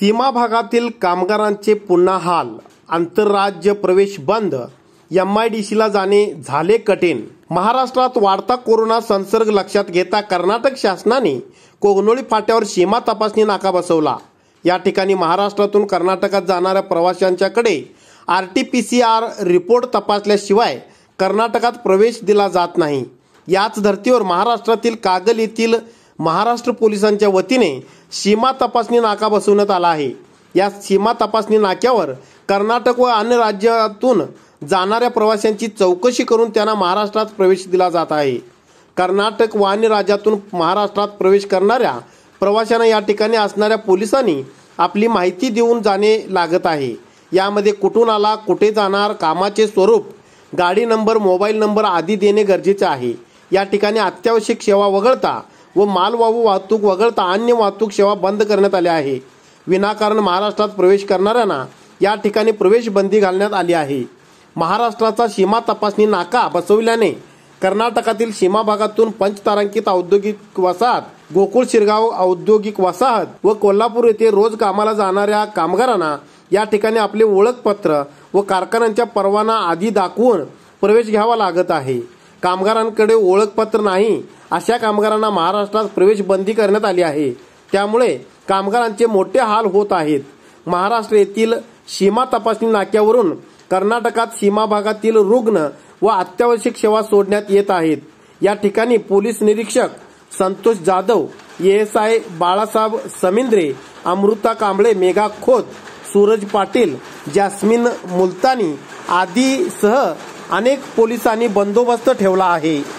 सीमा भागातील कामगारांचे पुन्हा हाल आंतरराज्य प्रवेश बंद एम आय डी जाणे झाले कठीण महाराष्ट्रात वाढता कोरोना संसर्ग लक्षात घेता कर्नाटक शासनाने कोगनोळी फाट्यावर सीमा तपासणी नाका बसवला या ठिकाणी महाराष्ट्रातून कर्नाटकात जाणाऱ्या प्रवाशांच्याकडे R T P C R report तपासल्याशिवाय कर्नाटकात प्रवेश दिला जात नाही याच धर्तीवर महाराष्ट्रातील कागल येथील महाराष्ट्र पोलिसांच्या वतीने सीमा तपासणी नाका बसवण्यात आला आहे या सीमा तपासणी नाक्यावर कर्नाटक व अन्य राज्यातून जाणाऱ्या प्रवाशांची चौकशी करून त्यांना महाराष्ट्रात प्रवेश दिला जात आहे कर्नाटक व अन्य राज्यातून महाराष्ट्रात प्रवेश करणाऱ्या प्रवाशांना या ठिकाणी असणाऱ्या पोलिसांनी आपली माहिती देऊन जाणे लागत आहे यामध्ये कुठून आला कुठे जाणार कामाचे स्वरूप गाडी नंबर मोबाईल नंबर आदी देणे गरजेचे आहे या ठिकाणी अत्यावश्यक सेवा वगळता व मालवाहू वाहतूक वगळता अन्य वाहतूक सेवा बंद करण्यात आल्या आहे विनाकारण महाराष्ट्रात प्रवेश करणाऱ्यांना या ठिकाणी प्रवेश बंदी घालण्यात आली आहे महाराष्ट्राचा सीमा तपासणी नाका बसविल्याने कर्नाटकातील सीमा भागातून पंचतारांकित औद्योगिक वसाहत गोकुळ शिरगाव औद्योगिक वसाहत व कोल्हापूर येथे रोज कामाला जाणाऱ्या कामगारांना या ठिकाणी आपले ओळखपत्र व कारखान्यांच्या परवाना आधी दाखवून प्रवेश घ्यावा लागत आहे कामगारांकडे ओळखपत्र नाही अशा कामगारांना महाराष्ट्रात प्रवेश बंदी करण्यात आली आहे त्यामुळे कामगारांचे मोठे हाल होत आहेत महाराष्ट्र येथील सीमा तपासणी नाक्यावरून कर्नाटकात सीमा भागातील रुग्ण व अत्यावश्यक सेवा सोडण्यात येत आहेत या ठिकाणी पोलीस निरीक्षक संतोष जाधव एएसआय बाळासाहेब समिंद्रे अमृता कांबळे मेघा खोत सूरज पाटील जॅस्मिन मुलतानी आदीसह अनेक पोलिसांनी बंदोबस्त ठेवला आहे